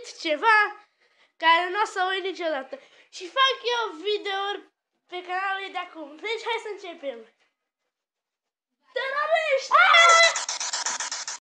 găsit ceva care nu o să uit niciodată. Și fac eu videouri pe canalul de acum. Deci hai să începem!